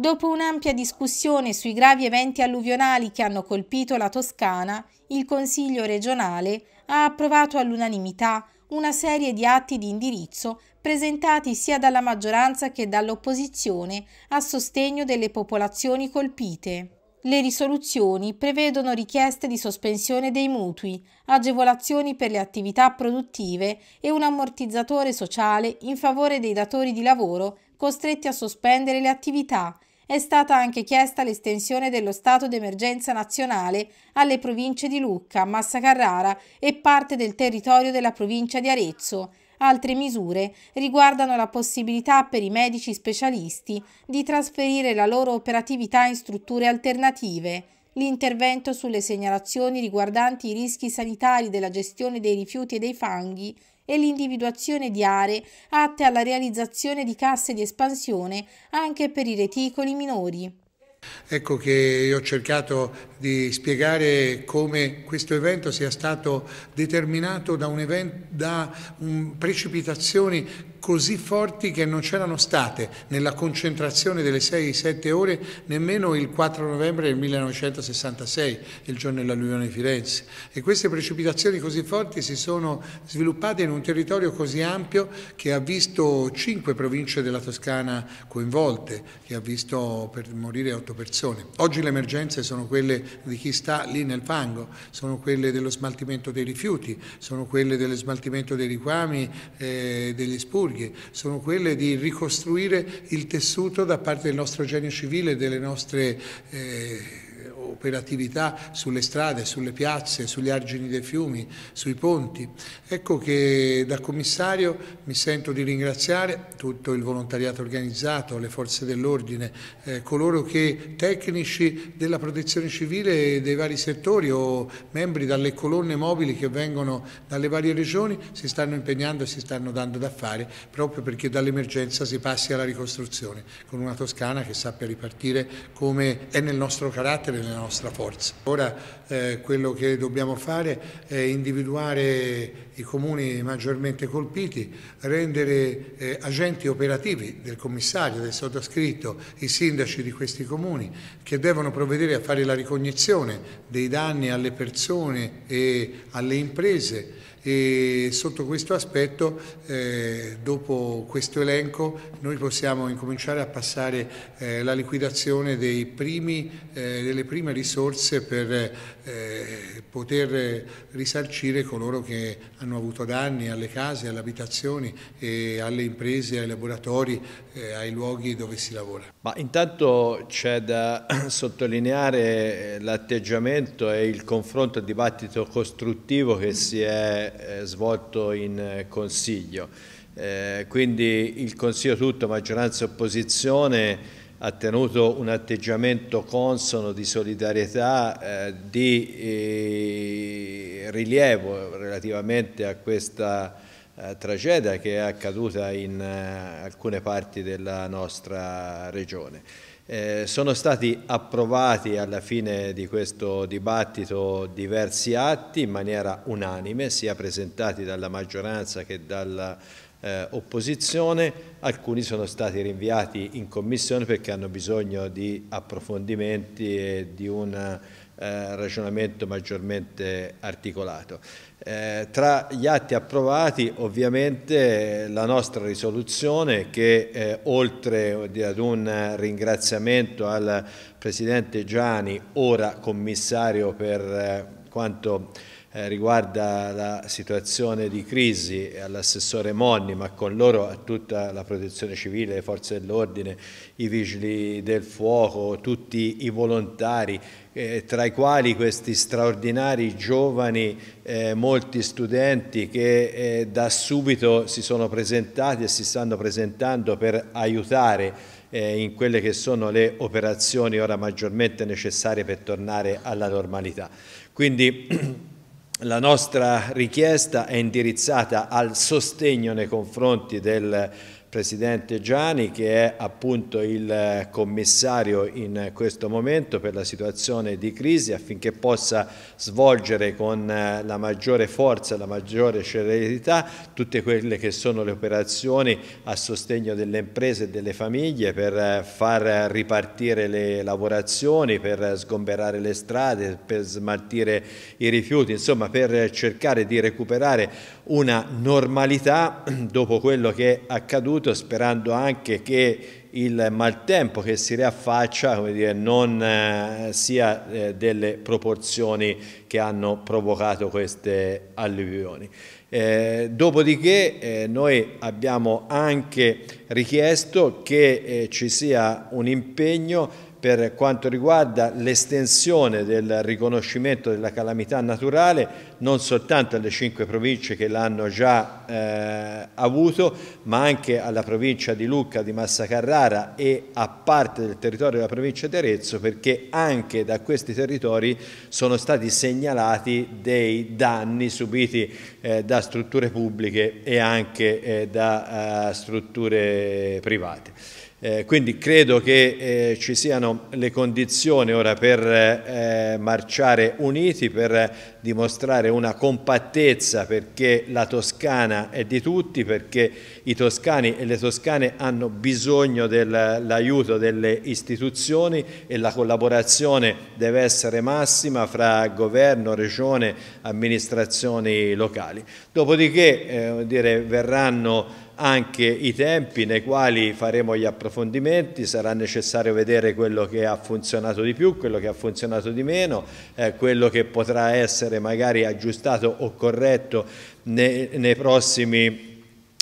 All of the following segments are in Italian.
Dopo un'ampia discussione sui gravi eventi alluvionali che hanno colpito la Toscana, il Consiglio regionale ha approvato all'unanimità una serie di atti di indirizzo presentati sia dalla maggioranza che dall'opposizione a sostegno delle popolazioni colpite. Le risoluzioni prevedono richieste di sospensione dei mutui, agevolazioni per le attività produttive e un ammortizzatore sociale in favore dei datori di lavoro costretti a sospendere le attività è stata anche chiesta l'estensione dello stato d'emergenza nazionale alle province di Lucca, Massa Carrara e parte del territorio della provincia di Arezzo. Altre misure riguardano la possibilità per i medici specialisti di trasferire la loro operatività in strutture alternative l'intervento sulle segnalazioni riguardanti i rischi sanitari della gestione dei rifiuti e dei fanghi e l'individuazione di aree atte alla realizzazione di casse di espansione anche per i reticoli minori. Ecco che io ho cercato di spiegare come questo evento sia stato determinato da, event, da um, precipitazioni così forti che non c'erano state nella concentrazione delle 6-7 ore nemmeno il 4 novembre del 1966, il giorno dell'alluvione di Firenze. E queste precipitazioni così forti si sono sviluppate in un territorio così ampio che ha visto 5 province della Toscana coinvolte, che ha visto per morire 8 300 persone. Oggi le emergenze sono quelle di chi sta lì nel fango, sono quelle dello smaltimento dei rifiuti, sono quelle dello smaltimento dei riquami, eh, degli spurghi, sono quelle di ricostruire il tessuto da parte del nostro genio civile e delle nostre... Eh, eh, operatività sulle strade, sulle piazze, sugli argini dei fiumi, sui ponti. Ecco che da commissario mi sento di ringraziare tutto il volontariato organizzato, le forze dell'ordine, eh, coloro che tecnici della protezione civile dei vari settori o membri dalle colonne mobili che vengono dalle varie regioni si stanno impegnando e si stanno dando da fare proprio perché dall'emergenza si passi alla ricostruzione con una Toscana che sappia ripartire come è nel nostro carattere battere le nostre forze. Ora eh, quello che dobbiamo fare è individuare i comuni maggiormente colpiti, rendere eh, agenti operativi del commissario, del sottoscritto, i sindaci di questi comuni che devono provvedere a fare la ricognizione dei danni alle persone e alle imprese e sotto questo aspetto eh, dopo questo elenco noi possiamo incominciare a passare eh, la liquidazione primi, eh, delle prime risorse per eh, poter risarcire coloro che hanno avuto danni alle case, alle abitazioni, alle imprese, ai laboratori, eh, ai luoghi dove si lavora. Ma intanto c'è da sottolineare eh, l'atteggiamento e il confronto, il dibattito costruttivo che si è eh, svolto in eh, Consiglio. Eh, quindi il Consiglio tutto, maggioranza e opposizione, ha tenuto un atteggiamento consono di solidarietà, eh, di rilievo relativamente a questa tragedia che è accaduta in alcune parti della nostra regione. Eh, sono stati approvati alla fine di questo dibattito diversi atti in maniera unanime, sia presentati dalla maggioranza che dall'opposizione, eh, alcuni sono stati rinviati in commissione perché hanno bisogno di approfondimenti e di una eh, ragionamento maggiormente articolato. Eh, tra gli atti approvati ovviamente la nostra risoluzione che eh, oltre ad un ringraziamento al Presidente Gianni, ora commissario per eh, quanto eh, riguarda la situazione di crisi all'assessore Monni, ma con loro a tutta la protezione civile, le forze dell'ordine, i vigili del fuoco, tutti i volontari eh, tra i quali questi straordinari giovani, eh, molti studenti che eh, da subito si sono presentati e si stanno presentando per aiutare eh, in quelle che sono le operazioni ora maggiormente necessarie per tornare alla normalità. Quindi la nostra richiesta è indirizzata al sostegno nei confronti del Presidente Gianni che è appunto il eh, commissario in questo momento per la situazione di crisi affinché possa svolgere con eh, la maggiore forza, e la maggiore celerità tutte quelle che sono le operazioni a sostegno delle imprese e delle famiglie per eh, far ripartire le lavorazioni, per sgomberare le strade, per smaltire i rifiuti, insomma per cercare di recuperare una normalità dopo quello che è accaduto, sperando anche che il maltempo che si riaffaccia dire, non eh, sia eh, delle proporzioni che hanno provocato queste alluvioni. Eh, dopodiché eh, noi abbiamo anche richiesto che eh, ci sia un impegno per quanto riguarda l'estensione del riconoscimento della calamità naturale non soltanto alle cinque province che l'hanno già eh, avuto, ma anche alla provincia di Lucca, di Massa Carrara e a parte del territorio della provincia di Arezzo, perché anche da questi territori sono stati segnalati dei danni subiti eh, da strutture pubbliche e anche eh, da eh, strutture private. Eh, quindi credo che eh, ci siano le condizioni ora per eh, marciare uniti, per dimostrare una compattezza perché la Toscana è di tutti, perché i toscani e le toscane hanno bisogno dell'aiuto delle istituzioni e la collaborazione deve essere massima fra governo, regione, amministrazioni locali. Dopodiché eh, dire, verranno anche i tempi nei quali faremo gli approfondimenti, sarà necessario vedere quello che ha funzionato di più, quello che ha funzionato di meno, eh, quello che potrà essere magari aggiustato o corretto nei, nei, prossimi,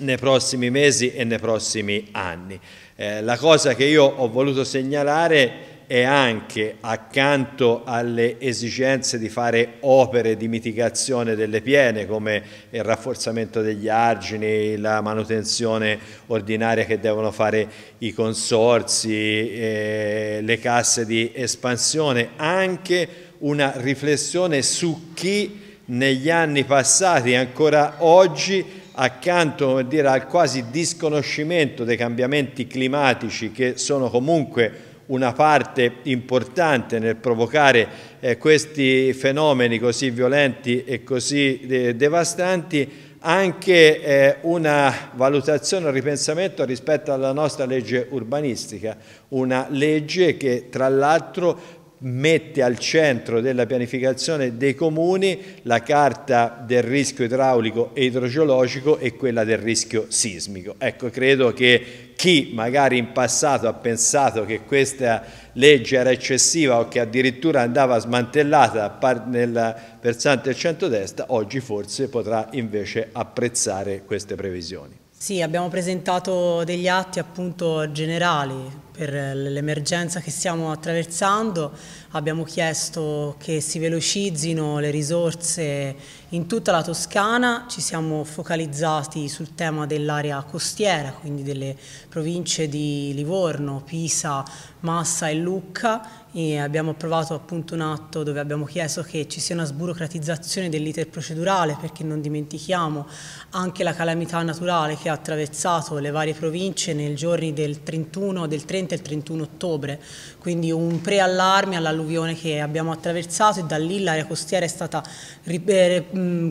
nei prossimi mesi e nei prossimi anni. Eh, la cosa che io ho voluto segnalare e anche accanto alle esigenze di fare opere di mitigazione delle piene come il rafforzamento degli argini, la manutenzione ordinaria che devono fare i consorzi, eh, le casse di espansione, anche una riflessione su chi negli anni passati e ancora oggi accanto dire, al quasi disconoscimento dei cambiamenti climatici che sono comunque una parte importante nel provocare eh, questi fenomeni così violenti e così de eh, devastanti, anche eh, una valutazione, un ripensamento rispetto alla nostra legge urbanistica, una legge che tra l'altro mette al centro della pianificazione dei comuni la carta del rischio idraulico e idrogeologico e quella del rischio sismico. Ecco, credo che chi magari in passato ha pensato che questa legge era eccessiva o che addirittura andava smantellata nel versante centrodestra, oggi forse potrà invece apprezzare queste previsioni. Sì, abbiamo presentato degli atti appunto generali per eh, l'emergenza che stiamo attraversando abbiamo chiesto che si velocizzino le risorse in tutta la Toscana, ci siamo focalizzati sul tema dell'area costiera, quindi delle province di Livorno, Pisa, Massa e Lucca e abbiamo approvato appunto un atto dove abbiamo chiesto che ci sia una sburocratizzazione dell'iter procedurale perché non dimentichiamo anche la calamità naturale che ha attraversato le varie province nei giorni del 31, del 30 esattamente il 31 ottobre, quindi un preallarme all'alluvione che abbiamo attraversato e da lì l'area costiera è stata eh,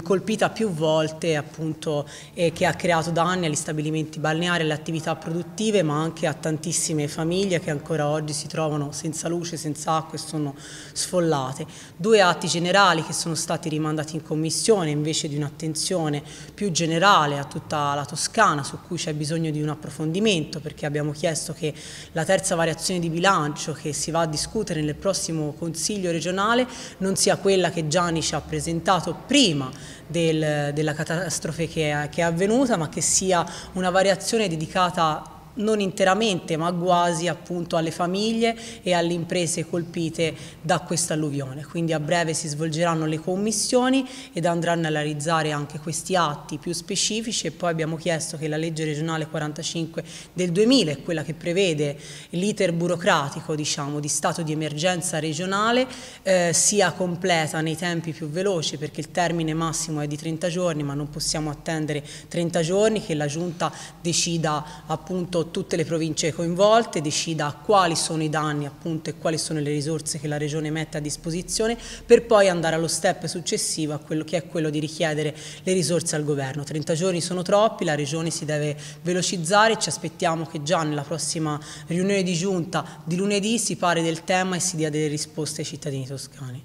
colpita più volte appunto e che ha creato danni agli stabilimenti balneari, alle attività produttive ma anche a tantissime famiglie che ancora oggi si trovano senza luce, senza acqua e sono sfollate. Due atti generali che sono stati rimandati in commissione invece di un'attenzione più generale a tutta la Toscana su cui c'è bisogno di un approfondimento perché abbiamo chiesto che la terza variazione di bilancio che si va a discutere nel prossimo Consiglio regionale non sia quella che Gianni ci ha presentato prima del, della catastrofe che è, che è avvenuta, ma che sia una variazione dedicata non interamente ma quasi appunto alle famiglie e alle imprese colpite da questa alluvione. Quindi a breve si svolgeranno le commissioni ed andranno a analizzare anche questi atti più specifici e poi abbiamo chiesto che la legge regionale 45 del 2000, quella che prevede l'iter burocratico diciamo, di stato di emergenza regionale, eh, sia completa nei tempi più veloci perché il termine massimo è di 30 giorni ma non possiamo attendere 30 giorni che la Giunta decida appunto tutte le province coinvolte, decida quali sono i danni appunto, e quali sono le risorse che la Regione mette a disposizione per poi andare allo step successivo a quello che è quello di richiedere le risorse al governo. 30 giorni sono troppi, la Regione si deve velocizzare, e ci aspettiamo che già nella prossima riunione di giunta di lunedì si pari del tema e si dia delle risposte ai cittadini toscani.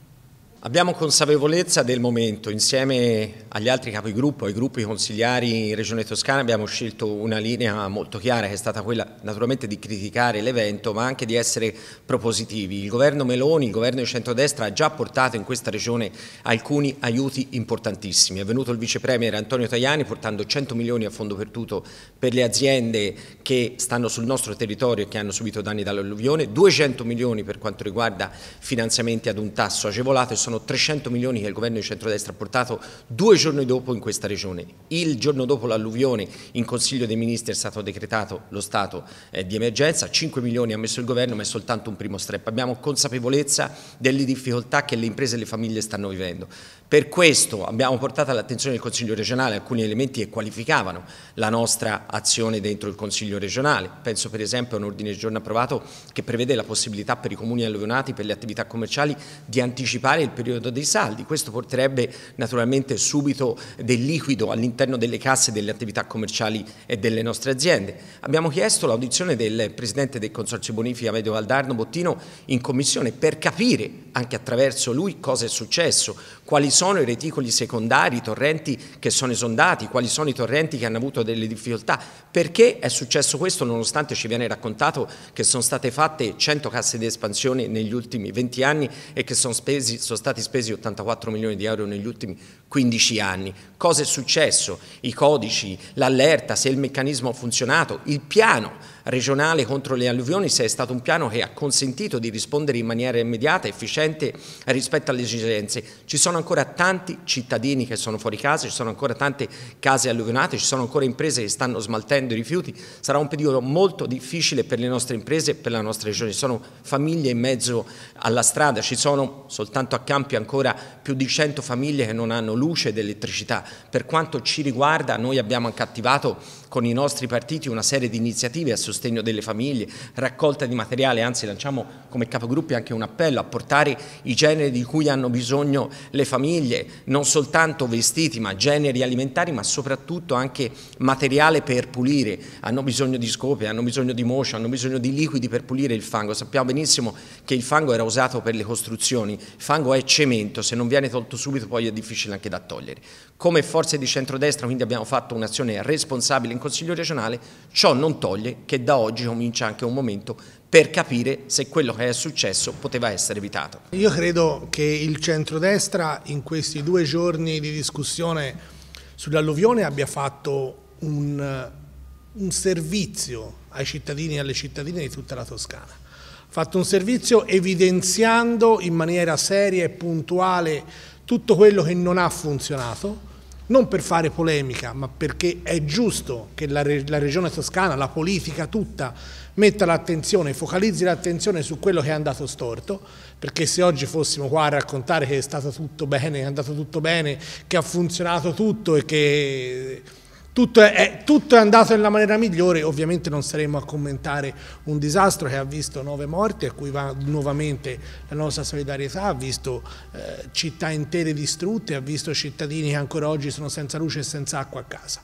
Abbiamo consapevolezza del momento, insieme agli altri capigruppo, ai gruppi consigliari in Regione Toscana abbiamo scelto una linea molto chiara che è stata quella naturalmente di criticare l'evento ma anche di essere propositivi. Il governo Meloni, il governo di centrodestra ha già portato in questa regione alcuni aiuti importantissimi. È venuto il vicepremier Antonio Tajani portando 100 milioni a fondo perduto per le aziende che stanno sul nostro territorio e che hanno subito danni dall'alluvione, 200 milioni per quanto riguarda finanziamenti ad un tasso agevolato e sono sono 300 milioni che il governo di centrodestra ha portato due giorni dopo in questa regione. Il giorno dopo l'alluvione in Consiglio dei Ministri è stato decretato lo stato eh, di emergenza, 5 milioni ha messo il governo ma è soltanto un primo step. Abbiamo consapevolezza delle difficoltà che le imprese e le famiglie stanno vivendo. Per questo abbiamo portato all'attenzione del Consiglio regionale alcuni elementi che qualificavano la nostra azione dentro il Consiglio regionale. Penso per esempio a un ordine del giorno approvato che prevede la possibilità per i comuni alluvionati per le attività commerciali di anticipare il periodo dei saldi. Questo porterebbe naturalmente subito del liquido all'interno delle casse delle attività commerciali e delle nostre aziende. Abbiamo chiesto l'audizione del Presidente del Consorzio Bonifica Medio Valdarno Bottino in Commissione per capire anche attraverso lui cosa è successo, quali sono sono i reticoli secondari, i torrenti che sono esondati, quali sono i torrenti che hanno avuto delle difficoltà, perché è successo questo nonostante ci viene raccontato che sono state fatte 100 casse di espansione negli ultimi 20 anni e che sono, spesi, sono stati spesi 84 milioni di euro negli ultimi 15 anni. Cosa è successo? I codici, l'allerta, se il meccanismo ha funzionato, il piano regionale contro le alluvioni se è stato un piano che ha consentito di rispondere in maniera immediata, efficiente rispetto alle esigenze. Ci sono ancora tanti cittadini che sono fuori casa, ci sono ancora tante case alluvionate, ci sono ancora imprese che stanno smaltendo i rifiuti, sarà un periodo molto difficile per le nostre imprese e per la nostra regione, ci sono famiglie in mezzo alla strada, ci sono soltanto a Campi ancora più di 100 famiglie che non hanno luce ed elettricità, per quanto ci riguarda noi abbiamo anche attivato con i nostri partiti una serie di iniziative a sostegno delle famiglie, raccolta di materiale, anzi lanciamo come capogruppi anche un appello a portare i generi di cui hanno bisogno le famiglie famiglie, non soltanto vestiti ma generi alimentari, ma soprattutto anche materiale per pulire, hanno bisogno di scope, hanno bisogno di moscia, hanno bisogno di liquidi per pulire il fango, sappiamo benissimo che il fango era usato per le costruzioni, il fango è cemento, se non viene tolto subito poi è difficile anche da togliere. Come forze di centrodestra quindi abbiamo fatto un'azione responsabile in Consiglio regionale, ciò non toglie che da oggi comincia anche un momento per capire se quello che è successo poteva essere evitato. Io credo che il centrodestra in questi due giorni di discussione sull'alluvione abbia fatto un, un servizio ai cittadini e alle cittadine di tutta la Toscana. Ha fatto un servizio evidenziando in maniera seria e puntuale tutto quello che non ha funzionato, non per fare polemica, ma perché è giusto che la, la regione toscana, la politica tutta, metta l'attenzione, focalizzi l'attenzione su quello che è andato storto, perché se oggi fossimo qua a raccontare che è stato tutto bene, è andato tutto bene, che ha funzionato tutto e che tutto è, è, tutto è, andato nella maniera migliore, ovviamente non saremo a commentare un disastro che ha visto nove morti, a cui va nuovamente la nostra solidarietà, ha visto eh, città intere distrutte, ha visto cittadini che ancora oggi sono senza luce e senza acqua a casa.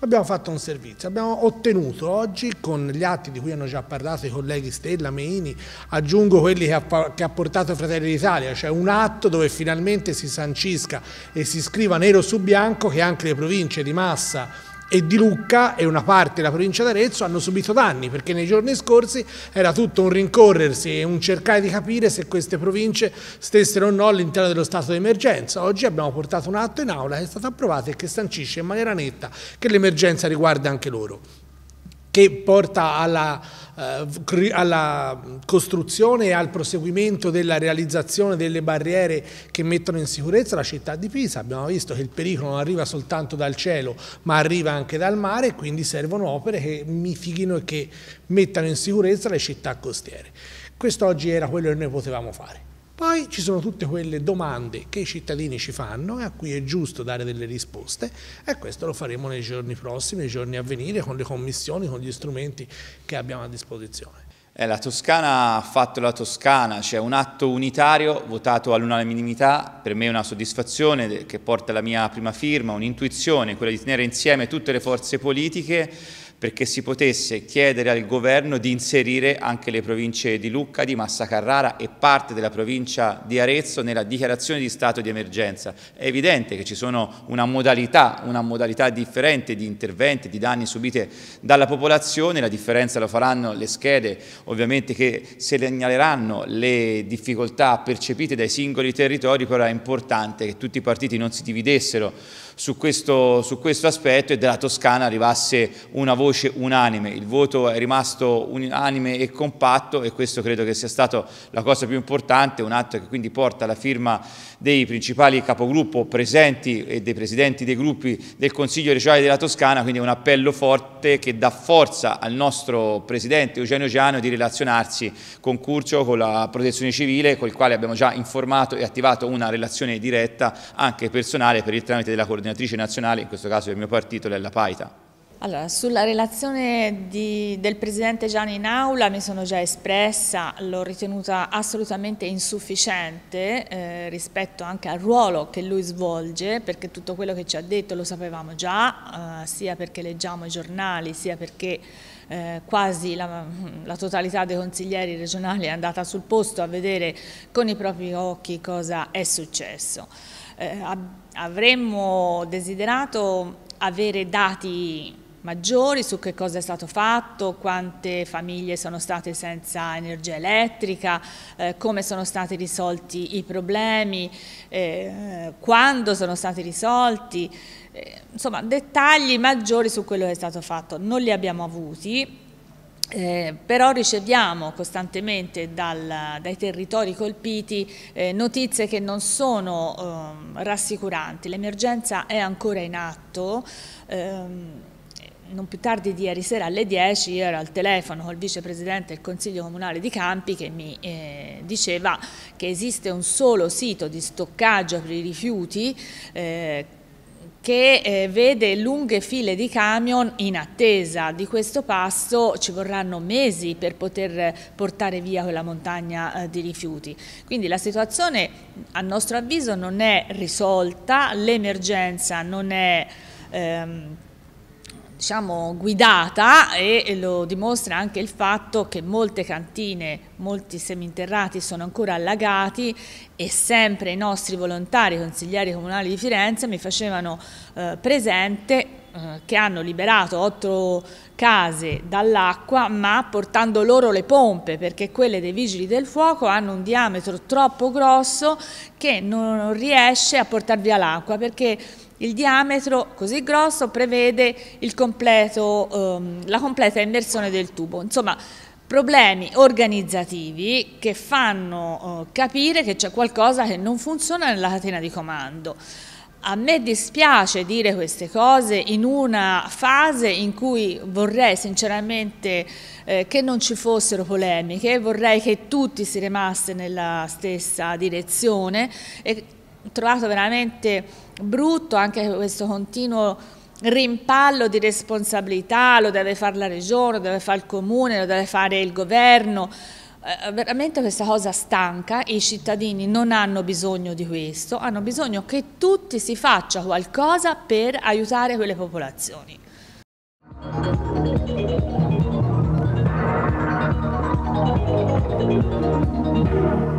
Abbiamo fatto un servizio, abbiamo ottenuto oggi con gli atti di cui hanno già parlato i colleghi Stella, Meini, aggiungo quelli che ha, che ha portato Fratelli d'Italia, cioè un atto dove finalmente si sancisca e si scriva nero su bianco che anche le province di Massa, e di Lucca e una parte della provincia d'Arezzo hanno subito danni perché nei giorni scorsi era tutto un rincorrersi e un cercare di capire se queste province stessero o no all'interno dello stato di emergenza. Oggi abbiamo portato un atto in aula che è stato approvato e che sancisce in maniera netta che l'emergenza riguarda anche loro che porta alla, eh, alla, costruzione e al proseguimento della realizzazione delle barriere che mettono in sicurezza la città di Pisa. Abbiamo visto che il pericolo non arriva soltanto dal cielo, ma arriva anche dal mare e quindi servono opere che mitighino e che mettano in sicurezza le città costiere. Questo oggi era quello che noi potevamo fare. Poi ci sono tutte quelle domande che i cittadini ci fanno e a cui è giusto dare delle risposte e questo lo faremo nei giorni prossimi, nei giorni a venire, con le commissioni, con gli strumenti che abbiamo a disposizione. Eh, la Toscana ha fatto la Toscana, c'è cioè un atto unitario votato all'unanimità, per me è una soddisfazione che porta la mia prima firma, un'intuizione, quella di tenere insieme tutte le forze politiche perché si potesse chiedere al governo di inserire anche le province di Lucca, di Massa Carrara e parte della provincia di Arezzo nella dichiarazione di stato di emergenza. È evidente che ci sono una modalità, una modalità differente di interventi, di danni subite dalla popolazione, la differenza lo faranno le schede ovviamente che segnaleranno le difficoltà percepite dai singoli territori, però è importante che tutti i partiti non si dividessero su questo, su questo aspetto e dalla Toscana arrivasse una voce voce unanime, il voto è rimasto unanime e compatto e questo credo che sia stata la cosa più importante, un atto che quindi porta la firma dei principali capogruppo presenti e dei presidenti dei gruppi del Consiglio regionale della Toscana, quindi un appello forte che dà forza al nostro presidente Eugenio Giano di relazionarsi con Curcio, con la protezione civile, con il quale abbiamo già informato e attivato una relazione diretta anche personale per il tramite della coordinatrice nazionale, in questo caso del mio partito, Lella Paita. Allora, sulla relazione di, del Presidente Gianni in aula mi sono già espressa, l'ho ritenuta assolutamente insufficiente eh, rispetto anche al ruolo che lui svolge, perché tutto quello che ci ha detto lo sapevamo già, eh, sia perché leggiamo i giornali, sia perché eh, quasi la, la totalità dei consiglieri regionali è andata sul posto a vedere con i propri occhi cosa è successo. Eh, avremmo desiderato avere dati maggiori su che cosa è stato fatto, quante famiglie sono state senza energia elettrica, eh, come sono stati risolti i problemi, eh, quando sono stati risolti, eh, insomma dettagli maggiori su quello che è stato fatto. Non li abbiamo avuti, eh, però riceviamo costantemente dal, dai territori colpiti eh, notizie che non sono eh, rassicuranti, l'emergenza è ancora in atto. Ehm, non più tardi di ieri sera alle 10 io ero al telefono col vicepresidente del Consiglio Comunale di Campi che mi eh, diceva che esiste un solo sito di stoccaggio per i rifiuti eh, che eh, vede lunghe file di camion in attesa di questo passo ci vorranno mesi per poter portare via quella montagna eh, di rifiuti quindi la situazione a nostro avviso non è risolta l'emergenza non è ehm, diciamo, guidata e lo dimostra anche il fatto che molte cantine, molti seminterrati sono ancora allagati e sempre i nostri volontari consiglieri comunali di Firenze mi facevano eh, presente eh, che hanno liberato otto case dall'acqua ma portando loro le pompe perché quelle dei vigili del fuoco hanno un diametro troppo grosso che non riesce a portar via l'acqua perché il diametro così grosso prevede completo, ehm, la completa immersione del tubo. Insomma, problemi organizzativi che fanno eh, capire che c'è qualcosa che non funziona nella catena di comando. A me dispiace dire queste cose in una fase in cui vorrei sinceramente eh, che non ci fossero polemiche, vorrei che tutti si rimasse nella stessa direzione e trovato veramente brutto anche questo continuo rimpallo di responsabilità, lo deve fare la regione, lo deve fare il comune, lo deve fare il governo, eh, veramente questa cosa stanca, i cittadini non hanno bisogno di questo, hanno bisogno che tutti si faccia qualcosa per aiutare quelle popolazioni. Thank you.